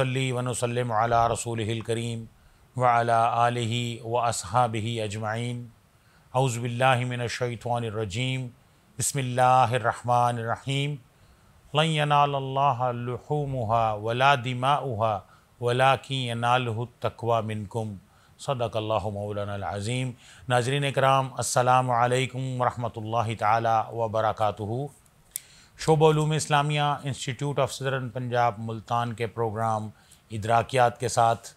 ونصلي ونسلم على رسوله الكريم وعلى آله وأصحابه أجمعين أعوذ بالله من الشيطان الرجيم بسم الله الرحمن الرحيم لن ينال الله لحومها ولا دماؤها ولكن يناله التقوى منكم صدق اللہ مولانا العظیم ناظرین اکرام السلام علیکم ورحمۃ اللہ تعالی وبرکاتہ शोबूम इस्लामिया institute of southern Punjab Multan के प्रोग्राम इदराकियात के साथ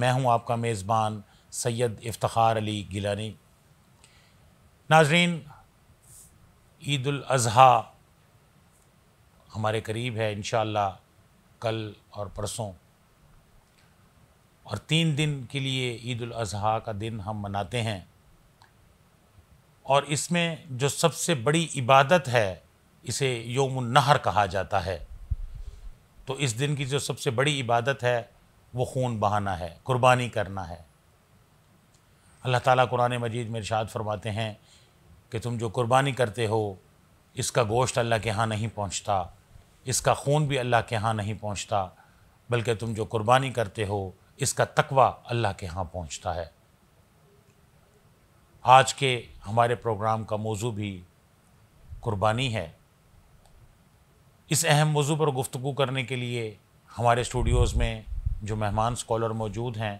मैं हूं आपका मेज़बान सैयद इफ्तार अली गिलानी नाजरीन अज़हा हमारे करीब है इन कल और परसों और तीन दिन के लिए अज़हा का दिन हम मनाते हैं और इसमें जो सबसे बड़ी इबादत है इसे योम नहर कहा जाता है तो इस दिन की जो सबसे बड़ी इबादत है वो खून बहाना है कुर्बानी करना है अल्लाह ताला कुरान मजीद में इरशाद फरमाते हैं कि तुम जो कुर्बानी करते हो इसका गोश्त अल्लाह के यहाँ नहीं पहुँचता इसका खून भी अल्लाह के यहाँ नहीं पहुँचता बल्कि तुम जो कुर्बानी करते हो इसका तकवा अल्लाह के यहाँ पहुँचता है आज के हमारे प्रोग्राम का मौजू भी कुर्बानी है इस अहम मौजू पर गुफ्तु करने के लिए हमारे स्टूडियोज़ में जो मेहमान स्कॉलर मौजूद हैं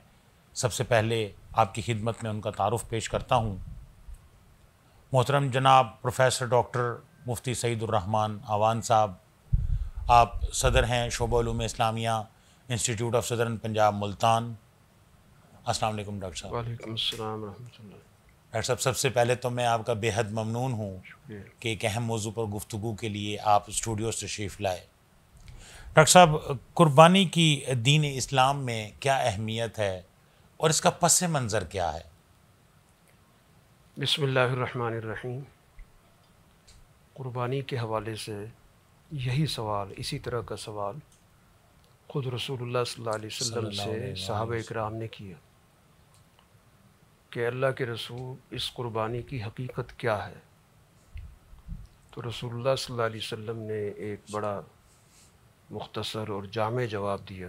सबसे पहले आपकी खिदमत में उनका तारफ़ पेश करता हूँ मोहतरम जनाब प्रोफेसर डॉक्टर मुफ्ती सईदुररहमान आवान साहब आप सदर हैं शोबूम इस्लामिया institute of southern Punjab Multan अस्सलाम वालेकुम डॉक्टर साहब वालेकुम अस्सलाम डॉक्टर साहब सबसे पहले तो मैं आपका बेहद ममनून हूँ कि एक अहम मौजू पर गुफ्तु के लिए आप स्टूडियो से शेफ लाए डॉक्टर साहब कुर्बानी की दीन इस्लाम में क्या अहमियत है और इसका पस मंज़र क्या है बसमीम क़ुरबानी के हवाले से यही सवाल इसी तरह का सवाल ख़ुद रसूल सल्लल्लाहु अलैहि वसल्लम से साहब इकराम ने किया कि अल्लाह के रसूल इस क़ुरबानी की हकीकत क्या है तो रसूलुल्लाह सल्लल्लाहु अलैहि वसल्लम ने एक बड़ा मुख्तसर और जाम जवाब दिया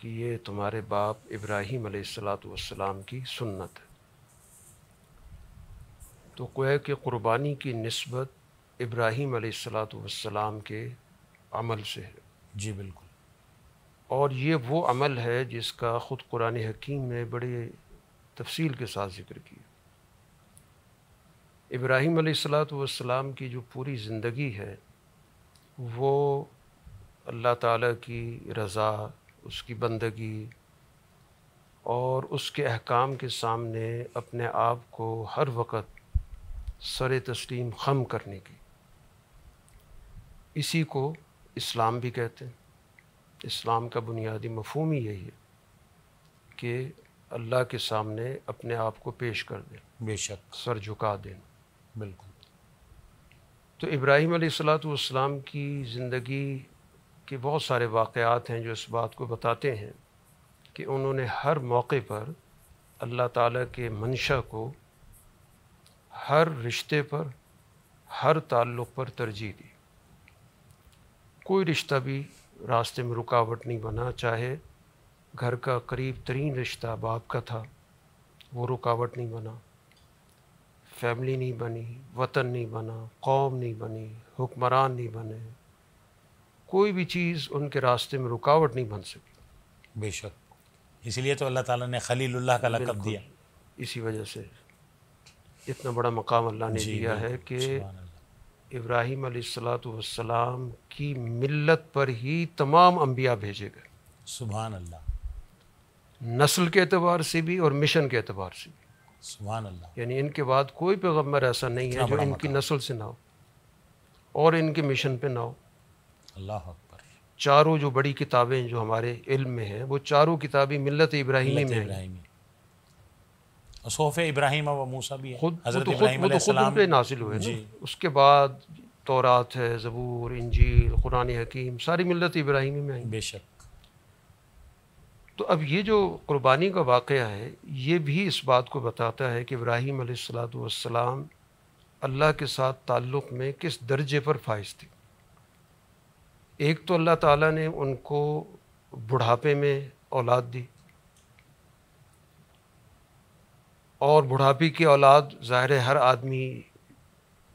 कि ये तुम्हारे बाप इब्राहीम सलाम की सुन्नत है तो गोया कि क़ुरबानी की नस्बत इब्राहीम सलाम के अमल से है जी बिल्कुल और ये वो अमल है जिसका ख़ुद कुरान हकीम ने बड़े तफसील के साथ जिक्र किया इब्राहिम सलाम की जो पूरी ज़िंदगी है वो अल्लाह ताला की रज़ा उसकी बंदगी और उसके अहकाम के सामने अपने आप को हर वक्त सर तस्लीम खम करने की इसी को इस्लाम भी कहते हैं इस्लाम का बुनियादी मफहम ही यही है कि अल्लाह के सामने अपने आप को पेश कर दें बेशक सर झुका दें बिल्कुल तो इब्राहिम सलाम की ज़िंदगी के बहुत सारे वाक़ात हैं जो इस बात को बताते हैं कि उन्होंने हर मौके पर अल्लाह ताला के मंशा को हर रिश्ते पर हर ताल्लुक़ पर तरजीह दी कोई रिश्ता भी रास्ते में रुकावट नहीं बना चाहे घर का करीब तरीन रिश्ता बाप का था वो रुकावट नहीं बना फैमिली नहीं बनी वतन नहीं बना कौम नहीं बनी हुक्मरान नहीं बने कोई भी चीज़ उनके रास्ते में रुकावट नहीं बन सकी बेशक इसलिए तो अल्लाह ताला ने खलीलुल्लाह का लकब दिया इसी वजह से इतना बड़ा मकाम अल्लाह ने दिया है कि इब्राहिम सलाम की मिलत पर ही तमाम अम्बिया भेजे गए सुबह अल्लाह नस्ल के अतबार से भी और मिशन के अतबार से भी यानी इनके बाद कोई पैगम्बर ऐसा नहीं है जो इनकी नस्ल से ना हो और इनके मिशन पे ना हो अल्लाह चारों जो बड़ी किताबें जो हमारे इल्म में हैं वो चारों किताबें मिलत इब्राहिमी में इब्राहिमी इब्राहिम है तो तो हुए उसके बाद तोरात है ज़बूर इंजील कुरान हकीम सारी मिलत इब्राहिमी में आई बेशक तो अब ये जो क़ुरबानी का वाक़ है ये भी इस बात को बताता है कि इब्राहिम सलाम अल्लाह के साथ ताल्लुक़ में किस दर्जे पर फाइज थे एक तो अल्लाह ताला ने उनको बुढ़ापे में औलाद दी और बुढ़ापे की औलाद ज़ाहिर हर आदमी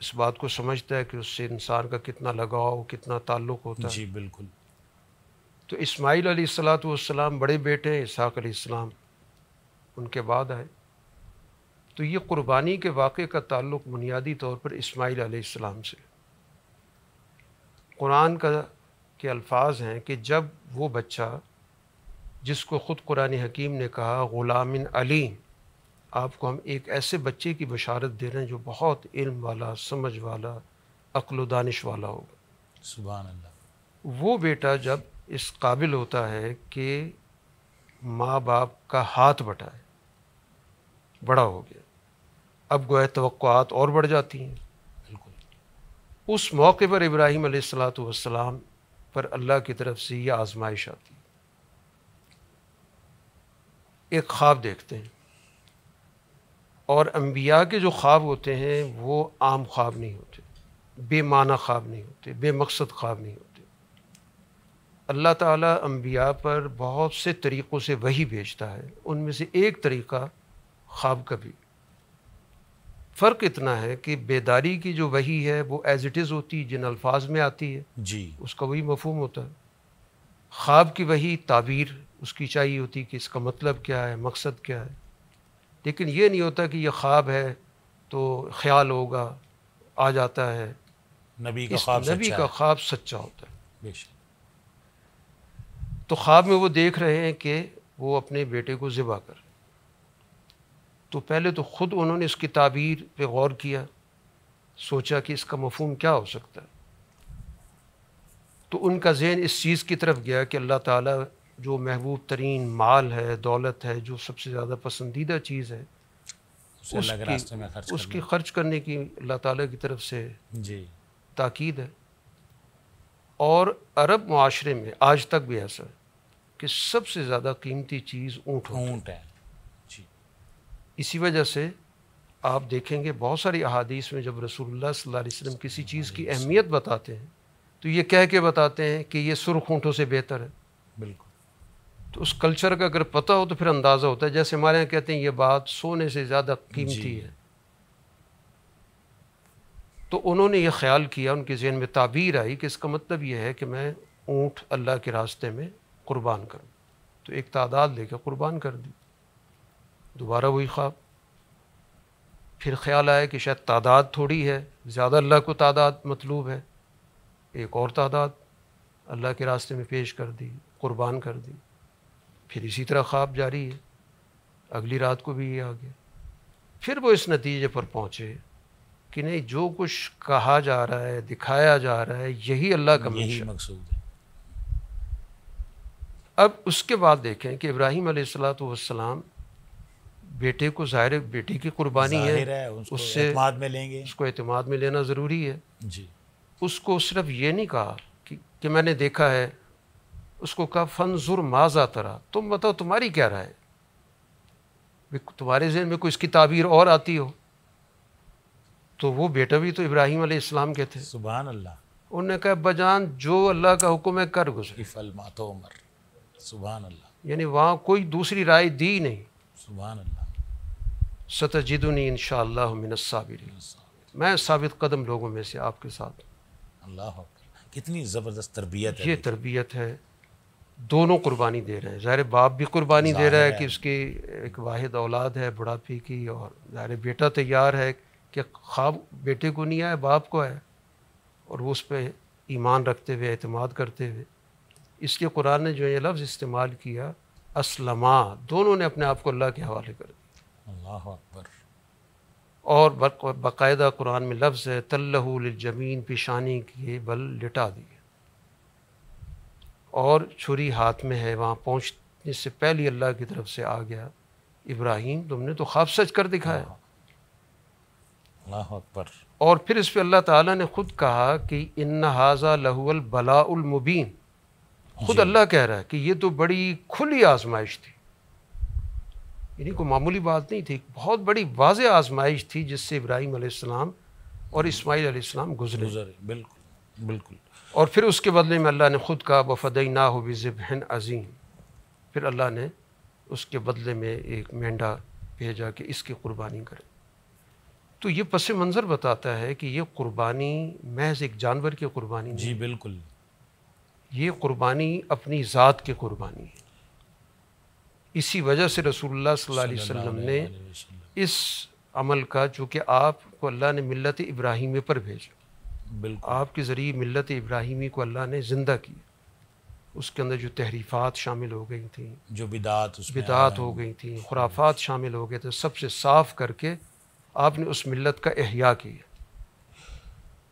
इस बात को समझता है कि उससे इंसान का कितना लगाव कितना ताल्लुक़ होता है जी बिल्कुल तो इस्माईल सलाम बड़े बेटे इसहाक़ सलाम उनके बाद आए तो ये क़ुरबानी के वाक़े का ताल्लुक़ बुनियादी तौर पर इस्माईल सलाम से कुरान का के अल्फाज हैं कि जब वो बच्चा जिसको ख़ुद कुरान हकीम ने कहा ग़ुलामिन अली आपको हम एक ऐसे बच्चे की बशारत दे रहे हैं जो बहुत इल्म वाला समझ वाला अक्ल दानिश वाला होगा सुबह वो बेटा जब इस काबिल होता है कि माँ बाप का हाथ बटाए बड़ा हो गया अब गोए तो और बढ़ जाती हैं बिल्कुल उस मौके पर इब्राहिम सलाम पर अल्लाह की तरफ से ये आजमाइश आती है एक ख्वाब देखते हैं और अम्बिया के जो ख्वाब होते हैं वो आम ख्वाब नहीं होते बेमाना ख्वाब नहीं होते बेमकसद ख्वाब नहीं होते अल्लाह ताला अम्बिया पर बहुत से तरीक़ों से वही भेजता है उनमें से एक तरीक़ा ख्वाब का भी फ़र्क इतना है कि बेदारी की जो वही है वो एज़ इट इज़ होती जिन अल्फाज में आती है जी उसका वही मफहम होता है ख्वाब की वही ताबीर उसकी चाहिए होती कि इसका मतलब क्या है मकसद क्या है लेकिन ये नहीं होता कि ये ख्वाब है तो ख्याल होगा आ जाता है नबी का ख्वाब नबी का ख्वाब सच्चा होता है बेशक तो ख्वाब में वो देख रहे हैं कि वो अपने बेटे को ज़िबा कर तो पहले तो ख़ुद उन्होंने इसकी ताबीर पे गौर किया सोचा कि इसका मफहम क्या हो सकता है तो उनका जहन इस चीज़ की तरफ गया कि अल्लाह ताला जो महबूब तरीन माल है दौलत है जो सबसे ज़्यादा पसंदीदा चीज़ है उसकी, उसकी खर्च करने की अल्लाह ताला की तरफ से जी ताकीद है और अरब माशरे में आज तक भी ऐसा है कि सबसे ज़्यादा कीमती चीज़ ऊँट ऊँट है जी इसी वजह से आप देखेंगे बहुत सारी अहादीस में जब रसूलुल्लाह सल्लल्लाहु अलैहि वसल्लम किसी चीज़ की अहमियत बताते हैं तो ये कह के बताते हैं कि ये सुर्ख ऊँटों से बेहतर है बिल्कुल तो उस कल्चर का अगर पता हो तो फिर अंदाज़ा होता है जैसे हमारे यहाँ कहते हैं ये बात सोने से ज़्यादा कीमती है तो उन्होंने ये ख्याल किया उनके जहन में ताबीर आई कि इसका मतलब ये है कि मैं ऊँट अल्लाह के रास्ते में क़ुरबान करूँ तो एक तादाद लेकर क़ुरबान कर दी दोबारा वही ख्वाब फिर ख्याल आया कि शायद तादाद थोड़ी है ज़्यादा अल्लाह को तादाद मतलूब है एक और तादाद अल्लाह के रास्ते में पेश कर दी क़ुरबान कर दी फिर इसी तरह ख्वाब जारी है अगली रात को भी ये आ गया फिर वो इस नतीजे पर पहुँचे कि नहीं जो कुछ कहा जा रहा है दिखाया जा रहा है यही अल्लाह का यही मकसूद है अब उसके बाद देखें कि इब्राहिम सलाम बेटे को ज़ाहिर बेटे की कुर्बानी है, है उससे एतमाद में लेंगे उसको एतमाद में लेना ज़रूरी है जी उसको सिर्फ ये नहीं कहा कि, कि मैंने देखा है उसको कहा फनजुर माजा तरा तुम बताओ तुम्हारी क्या राय तुम्हारे जहन में कोई इसकी ताबीर और आती हो तो वो बेटा भी तो इब्राहिम इस्लाम के थे सुबह अल्लाह उन्होंने कहा बजान जो अल्लाह का हुक्म है कर गुजर मातो उमर सुबह अल्लाह यानी वहाँ कोई दूसरी राय दी नहीं सुबह अल्लाह सतजिदनी इन शाबिर मैं साबित कदम लोगों में से आपके साथ अल्लाह कितनी ज़बरदस्त तरबियत है ये तरबियत है दोनों कुर्बानी दे रहे हैं ज़ाहिर बाप भी कुर्बानी दे रहा है कि उसकी एक वाहिद औलाद है बुढ़ापे की और ज़ाहिर बेटा तैयार है कि ख्वाब बेटे को नहीं आया बाप को आया और वो उस पर ईमान रखते हुए अहतमाद करते हुए इसलिए कुरान ने जो ये लफ्ज़ इस्तेमाल किया असलमा दोनों ने अपने आप को अल्लाह के हवाले कर दिया अकबर और बाकायदा कुरान में लफ्ज़ है तल्लहुल ज़मीन पेशानी के बल लिटा दिए और छुरी हाथ में है वहाँ पहुँचने से पहले अल्लाह की तरफ से आ गया इब्राहिम तुमने तो ख्वाब सच कर दिखाया अकबर और फिर इस पर अल्लाह ताला ने ख़ुद कहा कि इन हाजा लहुअल बलाउलमुबीन ख़ुद अल्लाह कह रहा है कि ये तो बड़ी खुली आजमाइश थी इन्हीं को मामूली बात नहीं थी बहुत बड़ी वाज आजमाइश थी जिससे इब्राहिम आसमाम और इसमाईल आसमाम गुजरे गुजरे बिल्कुल बिल्कुल और फिर उसके बदले में अल्लाह ने ख़ुद कहा बफ़दई ना हो बिज़बहन अजीम फिर अल्लाह ने उसके बदले में एक मेंढा भेजा कि इसकी कुर्बानी करें तो ये पस मंज़र बताता है कि ये कुर्बानी महज एक जानवर की कुर्बानी जी बिल्कुल ये कुर्बानी अपनी ज़ात की कुर्बानी है इसी वजह से रसूलुल्लाह सल्लल्लाहु अलैहि वसल्लम ने इस अमल का चूँकि आपको अल्लाह ने मिल्लत इब्राहिमी पर भेजा बिल्कुल आपके ज़रिए मिलत इब्राहिमी को अल्लाह ने ज़िंदा किया उसके अंदर जो तहरीफ़ात शामिल हो गई थी जो बिदात बिदात हो गई थी खुराफात शामिल हो गए थे सबसे साफ़ करके आपने उस मिलत का अहिया किया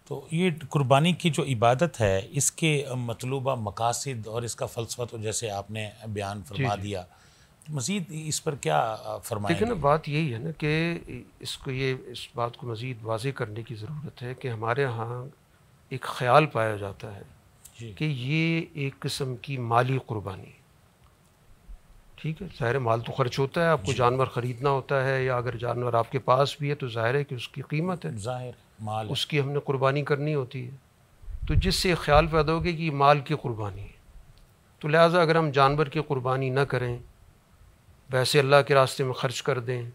तो ये कुर्बानी की जो इबादत है इसके मतलूबा मकासद और इसका फ़लसफा तो जैसे आपने बयान फरमा दिया मज़ीद इस पर क्या फरमाया देखिए ना बात यही है ना कि इसको ये इस बात को मज़ीद वाजे करने की ज़रूरत है कि हमारे यहाँ एक ख़्याल पाया जाता है कि ये एक किस्म की माली कुर्बानी ठीक है ज़ाहिर माल तो खर्च होता है आपको जानवर ख़रीदना होता है या अगर जानवर आपके पास भी है तो ज़ाहिर है कि उसकी कीमत है ज़ाहिर माल उसकी हमने कुर्बानी करनी होती है तो जिससे ख्याल पैदा होगी कि माल की कुर्बानी है तो लिहाजा अगर हम जानवर की कुर्बानी ना करें वैसे अल्लाह के रास्ते में ख़र्च कर दें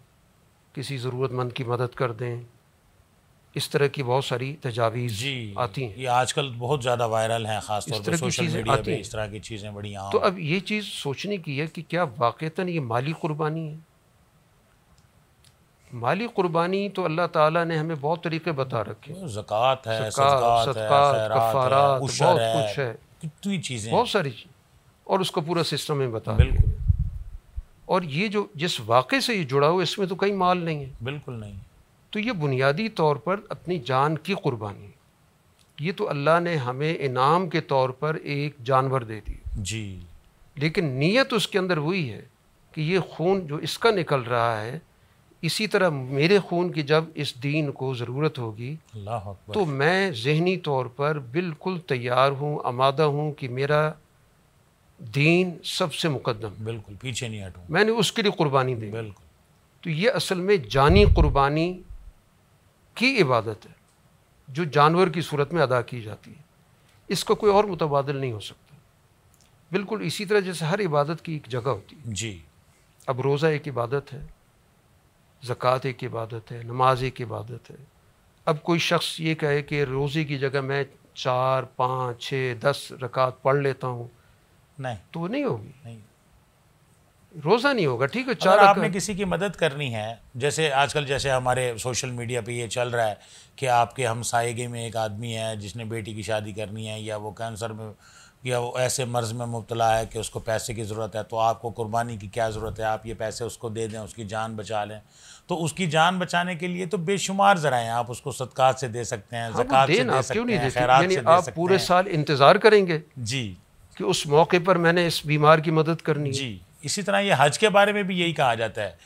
किसी ज़रूरतमंद की मदद कर दें इस तरह की बहुत सारी तजावीज आती हैं ये आजकल बहुत ज़्यादा वायरल है खास तरह की चीजें आती हैं इस तरह की चीज़ें बड़ी आम तो अब ये चीज़ सोचने की है कि क्या वाक़ता ये माली कुर्बानी है माली कुर्बानी तो अल्लाह ताला ने हमें बहुत तरीके बता रखे ज़क़़त है बहुत कुछ है कितनी चीज़ें बहुत सारी चीज़ और उसका पूरा सिस्टम हमें बता बिल्कुल और ये जो जिस वाक़े से ये जुड़ा हुआ इसमें तो कहीं माल नहीं है बिल्कुल नहीं तो ये बुनियादी तौर पर अपनी जान की कुर्बानी ये तो अल्लाह ने हमें इनाम के तौर पर एक जानवर दे दी जी लेकिन नीयत उसके अंदर वही है कि ये खून जो इसका निकल रहा है इसी तरह मेरे खून की जब इस दीन को ज़रूरत होगी तो मैं जहनी तौर पर बिल्कुल तैयार हूँ आमादा हूँ कि मेरा दीन सबसे मुकदम बिल्कुल पीछे नहीं हटूँ मैंने उसके लिए कुर्बानी दी बिल्कुल तो ये असल में जानी कुर्बानी की इबादत है जो जानवर की सूरत में अदा की जाती है इसका कोई और मुतबादल नहीं हो सकता बिल्कुल इसी तरह जैसे हर इबादत की एक जगह होती है जी अब रोज़ा एक इबादत है ज़क़़त एक इबादत है नमाज एक इबादत है अब कोई शख्स ये कहे कि रोज़े की जगह मैं चार पाँच छः दस रकात पढ़ लेता हूँ नहीं तो वो नहीं होगी नहीं रोज़ा नहीं होगा ठीक है चार आपने किसी की मदद करनी है जैसे आजकल जैसे हमारे सोशल मीडिया पे ये चल रहा है कि आपके हम सायगे में एक आदमी है जिसने बेटी की शादी करनी है या वो कैंसर में या वो ऐसे मर्ज़ में मुबतला है कि उसको पैसे की ज़रूरत है तो आपको कुर्बानी की क्या ज़रूरत है आप ये पैसे उसको दे दें उसकी जान बचा लें तो उसकी जान बचाने के लिए तो बेशुमार ज़रा हैं आप उसको सदकात से दे सकते हैं हाँ, जक़ात से दे सकते हैं खैरात से आप पूरे साल इंतज़ार करेंगे जी कि उस मौके पर मैंने इस बीमार की मदद करनी जी इसी तरह ये हज के बारे में भी यही कहा जाता है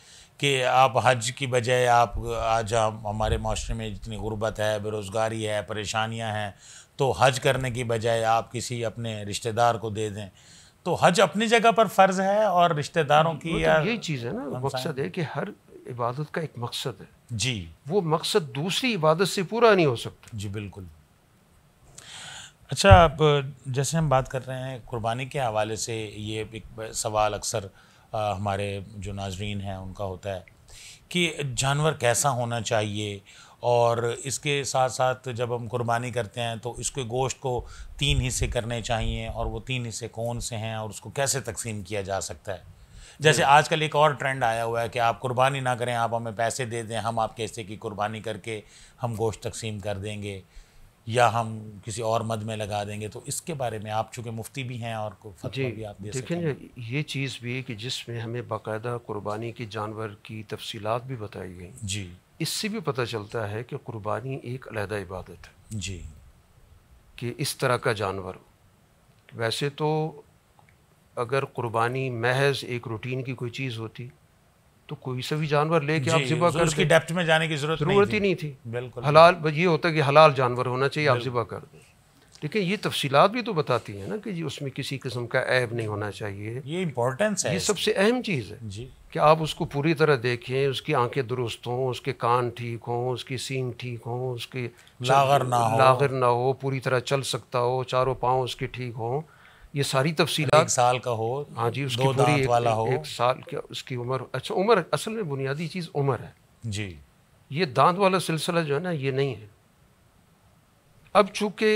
कि आप हज की बजाय आप आज हम हमारे माशरे में जितनी गुर्बत है बेरोज़गारी है परेशानियाँ हैं तो हज करने की बजाय आप किसी अपने रिश्तेदार को दे दें तो हज अपनी जगह पर फ़र्ज़ है और रिश्तेदारों की तो यही चीज़ है ना मकसद है कि हर इबादत का एक मकसद है जी वो मकसद दूसरी इबादत से पूरा नहीं हो सकता जी बिल्कुल अच्छा आप जैसे हम बात कर रहे हैं कुर्बानी के हवाले से ये एक सवाल अक्सर हमारे जो नाजरीन हैं उनका होता है कि जानवर कैसा होना चाहिए और इसके साथ साथ जब हम कुर्बानी करते हैं तो इसके गोश्त को तीन हिस्से करने चाहिए और वो तीन हिस्से कौन से हैं और उसको कैसे तकसीम किया जा सकता है जैसे आजकल एक और ट्रेंड आया हुआ है कि आप कुर्बानी ना करें आप हमें पैसे दे दें हम आपके हिस्से की कुर्बानी करके हम गोश्त तकसीम कर देंगे या हम किसी और मद में लगा देंगे तो इसके बारे में आप चूँकि मुफ्ती भी हैं और जी भी आप दे देखें ये चीज़ भी कि जिसमें हमें बाकायदा कुर्बानी के जानवर की तफसीलात भी बताई गई जी इससे भी पता चलता है कि कुर्बानी एक अलहदा इबादत है जी कि इस तरह का जानवर वैसे तो अगर कुर्बानी महज एक रूटीन की कोई चीज़ होती तो कोई सा भी जानवर लेके आप जिबा कर उसकी डेप्थ में जाने की जरूरत जरूरत ही नहीं थी बिल्कुल हलाल बस ये होता है कि हलाल जानवर होना चाहिए आप जिबा कर दें लेकिन ये तफसीलात भी तो बताती है ना कि जी उसमें किसी किस्म का ऐब नहीं होना चाहिए ये इम्पोर्टेंस है ये सबसे अहम चीज़ है जी कि आप उसको पूरी तरह देखें उसकी आंखें दुरुस्त हों उसके कान ठीक हों उसकी सींग ठीक हों उसकी लागर ना हो लागर ना हो पूरी तरह चल सकता हो चारों पाँव उसके ठीक हों ये सारी तफसी मतलब एक साल का हो हाँ जी उसकी एक, वाला हो एक साल क्या उसकी उम्र अच्छा उम्र असल में बुनियादी चीज़ उम्र है जी ये दांत वाला सिलसिला जो है ना ये नहीं है अब चूंकि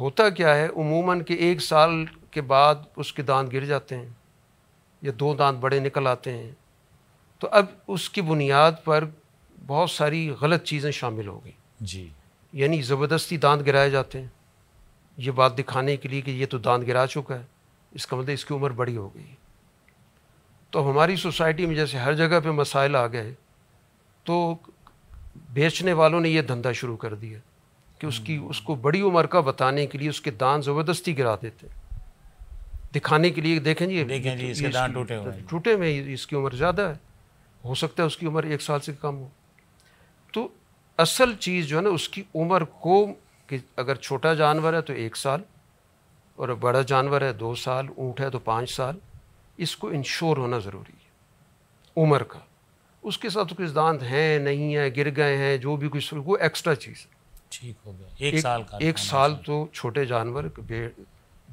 होता क्या है उमूमन के एक साल के बाद उसके दांत गिर जाते हैं या दो दांत बड़े निकल आते हैं तो अब उसकी बुनियाद पर बहुत सारी गलत चीज़ें शामिल हो गई जी यानी ज़बरदस्ती दांत गिराए जाते हैं ये बात दिखाने के लिए कि ये तो दांत गिरा चुका है इसका मतलब इसकी उम्र बड़ी हो गई तो हमारी सोसाइटी में जैसे हर जगह पे मसाइल आ गए तो बेचने वालों ने ये धंधा शुरू कर दिया कि उसकी हम्म। उसको बड़ी उम्र का बताने के लिए उसके दांत ज़बरदस्ती गिरा देते दिखाने के लिए देखें जी देखें जी इसके दांत टूटे हुए टूटे में इसकी उम्र ज़्यादा है हो सकता है उसकी उम्र एक साल से कम हो तो असल चीज़ जो है ना उसकी उम्र को कि अगर छोटा जानवर है तो एक साल और बड़ा जानवर है दो साल ऊँट है तो पाँच साल इसको इंश्योर होना ज़रूरी है उम्र का उसके साथ तो कुछ दांत हैं नहीं है गिर गए हैं जो भी कुछ वो एक्स्ट्रा चीज़ ठीक हो गया एक, एक साल का एक साल तो छोटे जानवर भेड़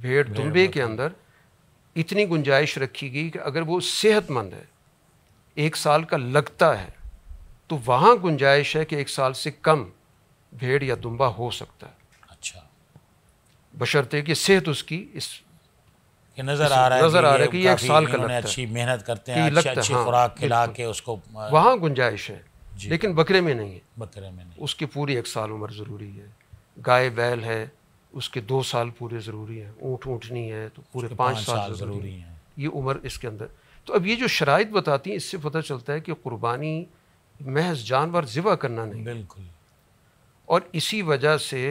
भेड़ दुम्बे के अंदर इतनी गुंजाइश रखी गई कि अगर वो सेहतमंद है एक साल का लगता है तो वहाँ गुंजाइश है कि एक साल से कम भेड़ या दुम्बा हो सकता है अच्छा बशर्ते कि सेहत उसकी इस कि नजर आ रहा है नजर आ रहा है कि ये एक साल का लगता अच्छी मेहनत करते हैं अच्छी अच्छी हाँ, खुराक खिला के उसको वहाँ गुंजाइश है लेकिन बकरे में नहीं है बकरे में नहीं उसकी पूरी एक साल उम्र ज़रूरी है गाय बैल है उसके दो साल पूरे ज़रूरी हैं ऊँट ऊँटनी है तो पूरे पाँच साल ज़रूरी हैं ये उम्र इसके अंदर तो अब ये जो शराइ बताती हैं इससे पता चलता है कि कुर्बानी महज जानवर ज़िवा करना नहीं बिल्कुल और इसी वजह से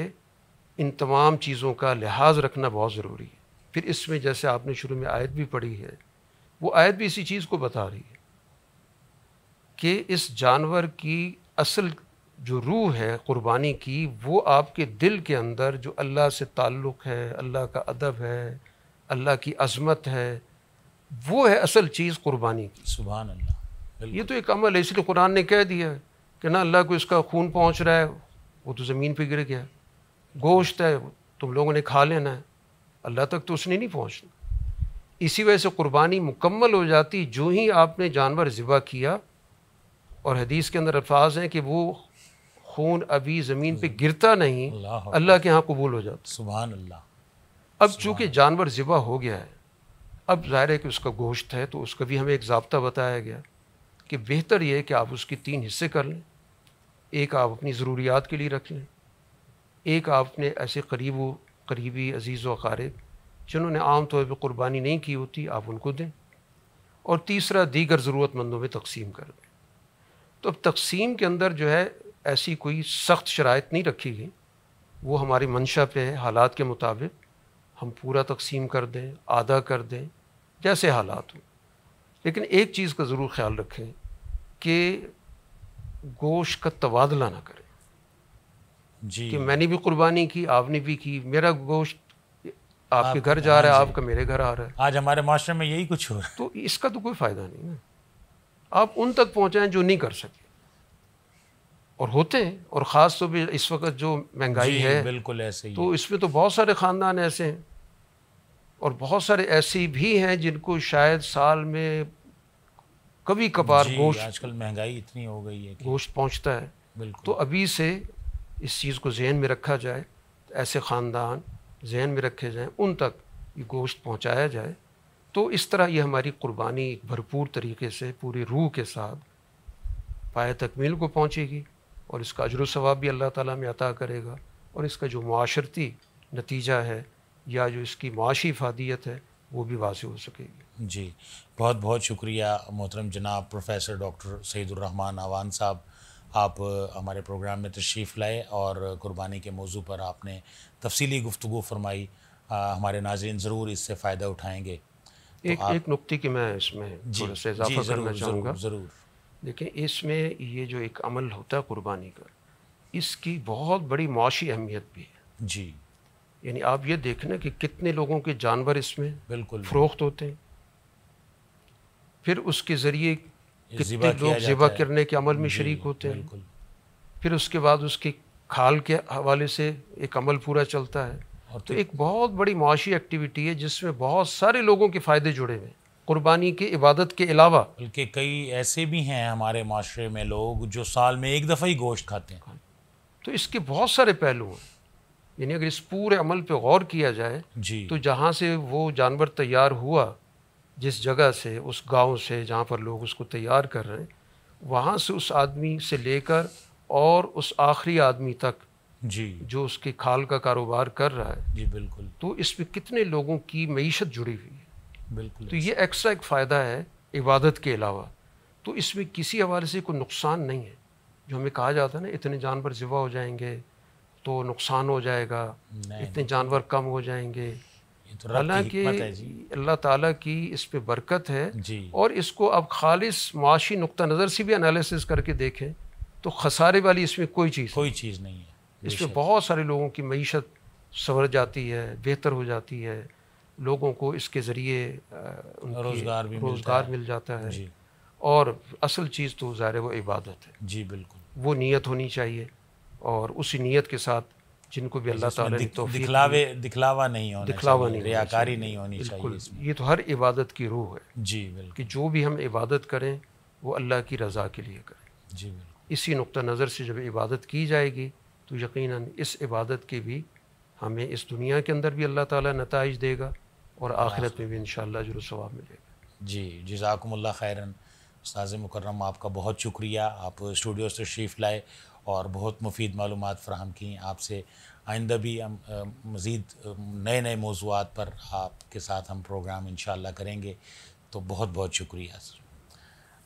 इन तमाम चीज़ों का लिहाज रखना बहुत ज़रूरी है फिर इसमें जैसे आपने शुरू में आयत भी पढ़ी है वो आयत भी इसी चीज़ को बता रही है कि इस जानवर की असल जो रूह है क़ुरबानी की वो आपके दिल के अंदर जो अल्लाह से ताल्लुक़ है अल्लाह का अदब है अल्लाह की अज़मत है वो है असल चीज़ क़ुरबानी की सुबह अल्लाह ये तो एक अमल है इसलिए कुरान ने कह दिया है कि ना अल्लाह को इसका खून पहुँच रहा है वो तो ज़मीन पे गिर गया गोश्त है तुम लोगों ने खा लेना है अल्लाह तक तो उसने नहीं पहुँचना इसी वजह से कुर्बानी मुकम्मल हो जाती जो ही आपने जानवर ज़िबा किया और हदीस के अंदर अल्फाज हैं कि वो खून अभी ज़मीन पे गिरता नहीं अल्लाह के यहाँ कबूल हो जाता सुबह अल्लाह अब चूँकि जानवर ज़िबा हो गया है अब ज़ाहिर है कि उसका गोश्त है तो उसका भी हमें एक जबता बताया गया कि बेहतर यह है कि आप उसके तीन हिस्से कर लें एक आप अपनी ज़रूरियात के लिए रख लें एक आप अपने ऐसे करीब करीबी अजीज़ व अकारब जिन्होंने आम तौर पर कुर्बानी नहीं की होती आप उनको दें और तीसरा दीगर ज़रूरतमंदों में तकसीम कर दें तो अब तकसीम के अंदर जो है ऐसी कोई सख्त शरात नहीं रखी गई वो हमारी मंशा पे है हालात के मुताबिक हम पूरा तकसीम कर दें आधा कर दें जैसे हालात हों लेकिन एक चीज़ का ज़रूर ख्याल रखें कि गोश का तबादला ना करें जी कि मैंने भी कुर्बानी की आपने भी की मेरा गोश्त आपके घर जा रहा है हाँ आपका मेरे घर आ रहा है आज हमारे माशरे में यही कुछ हो रहा है तो इसका तो कोई फ़ायदा नहीं है आप उन तक पहुंचाएं जो नहीं कर सके और होते हैं और ख़ास तो भी इस वक्त जो महंगाई है बिल्कुल ऐसे ही तो इसमें तो बहुत सारे ख़ानदान ऐसे हैं और बहुत सारे ऐसे भी हैं जिनको शायद साल में कभी कभार गोश्त आजकल महंगाई इतनी हो गई है गोश्त पहुंचता है तो अभी से इस चीज़ को जहन में रखा जाए तो ऐसे ख़ानदान जहन में रखे जाएँ उन तक ये गोश्त पहुँचाया जाए तो इस तरह ये हमारी कुर्बानी एक भरपूर तरीके से पूरी रूह के साथ पाए तकमील को पहुँचेगी और इसका अजर सवाब भी अल्लाह ताला में अता करेगा और इसका जो माशरती नतीजा है या जो इसकी माशी फादियत है वो भी वाज हो सकेगी जी बहुत बहुत शुक्रिया मोहतरम जनाब प्रोफेसर डॉक्टर सईदुररहमान आवान साहब आप हमारे प्रोग्राम में तशरीफ़ लाए और कुर्बानी के मौजू पर आपने तफसीली गुफ्तु फरमाई हमारे नाजरन ज़रूर इससे फ़ायदा उठाएंगे तो एक, तो एक नुक्ते की मैं इसमें जी, इजाफा करना चाहूँगा ज़रूर देखिए इसमें ये जो एक अमल होता है कुर्बानी का इसकी बहुत बड़ी मुआशी अहमियत भी है जी यानी आप ये देखना कि कितने लोगों के जानवर इसमें बिल्कुल फरोख्त होते हैं फिर उसके ज़रिए कितने लोग ज़िबा करने के अमल में शरीक होते हैं फिर उसके बाद उसके खाल के हवाले से एक अमल पूरा चलता है और तो, तो एक बहुत बड़ी मुआशी एक्टिविटी है जिसमें बहुत सारे लोगों के फ़ायदे जुड़े हुए हैं कुर्बानी के इबादत के अलावा बल्कि कई ऐसे भी हैं हमारे माशरे में लोग जो साल में एक दफ़ा ही गोश्त खाते हैं तो इसके बहुत सारे पहलू हैं यानी अगर इस पूरे अमल पर गौर किया जाए जी तो जहाँ से वो जानवर तैयार हुआ जिस जगह से उस गांव से जहाँ पर लोग उसको तैयार कर रहे हैं वहाँ से उस आदमी से लेकर और उस आखिरी आदमी तक जी जो उसके खाल का कारोबार कर रहा है जी बिल्कुल तो इसमें कितने लोगों की मीशत जुड़ी हुई है बिल्कुल तो ये एक्स्ट्रा एक फ़ायदा है इबादत के अलावा तो इसमें किसी हवाले से कोई नुकसान नहीं है जो हमें कहा जाता है ना इतने जानवर ज़िवा हो जाएंगे तो नुकसान हो जाएगा इतने जानवर कम हो जाएंगे तो हालांकि अल्लाह ताला की इस पे बरकत है और इसको अब खालिस माशी नुक़ नज़र से भी एनालिसिस करके देखें तो खसारे वाली इसमें कोई चीज़ कोई चीज़ नहीं है इसमें बहुत सारे लोगों की मीशत संवर जाती है बेहतर हो जाती है लोगों को इसके ज़रिए रोज़गार भी रोज़गार मिल जाता है और असल चीज़ तो ज़ाहिर वो इबादत है जी बिल्कुल वो नीयत होनी चाहिए और उसी नीयत के साथ जिनको भी अल्लाह ताला दिख, दिखलावे दिखलावा नहीं होना दिखलावा नहीं रियाकारी नहीं होनी चाहिए ये तो हर इबादत की रूह है जी बिल्कुल कि जो भी हम इबादत करें वो अल्लाह की रज़ा के लिए करें जी बिल्कुल इसी नुक़ नज़र से जब इबादत की जाएगी तो यकीन इस इबादत की भी हमें इस दुनिया के अंदर भी अल्लाह ताला नतज देगा और आखिरत में भी इन जो सवाब मिलेगा जी जजाकमल्ला खैरन उस्ताज़ मुकर्रम आपका बहुत शुक्रिया आप स्टूडियो से शरीफ लाए और बहुत मुफीद मालूम फ़राहम की आपसे आइंदा भी हम मज़ीद नए नए मौजूद पर आपके साथ हम प्रोग्राम इन करेंगे तो बहुत बहुत शुक्रिया सर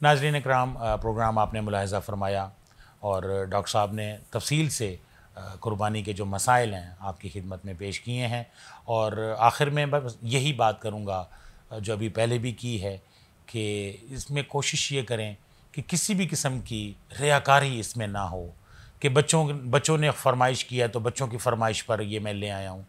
नाजरीन कराम प्रोग्राम आपने मुलाहजा फरमाया और डॉक्टर साहब ने तफसील से कुर्बानी के जो मसाइल हैं आपकी खिदमत में पेश किए हैं और आखिर में बस यही बात करूँगा जो अभी पहले भी की है कि इसमें कोशिश ये करें कि किसी भी किस्म की रयाकारी इसमें ना हो कि बच्चों बच्चों ने फरमाइश किया तो बच्चों की फरमाइश पर ये मैं ले आया हूँ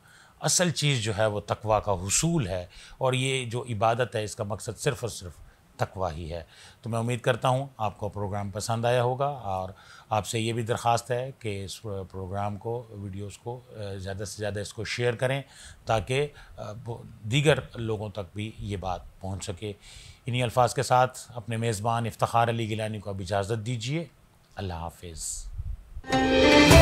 असल चीज़ जो है वो तकवा का हसूल है और ये जो इबादत है इसका मकसद सिर्फ़ और सिर्फ तकवा ही है तो मैं उम्मीद करता हूँ आपको प्रोग्राम पसंद आया होगा और आपसे ये भी दरख्वास्त है कि इस प्रोग्राम को वीडियोस को ज़्यादा से ज़्यादा इसको शेयर करें ताकि दीगर लोगों तक भी ये बात पहुँच सके इन्हीं अल्फाज के साथ अपने मेज़बान इफ्तार अली गिलानी को अब इजाज़त दीजिए अल्लाह हाफिज़ Música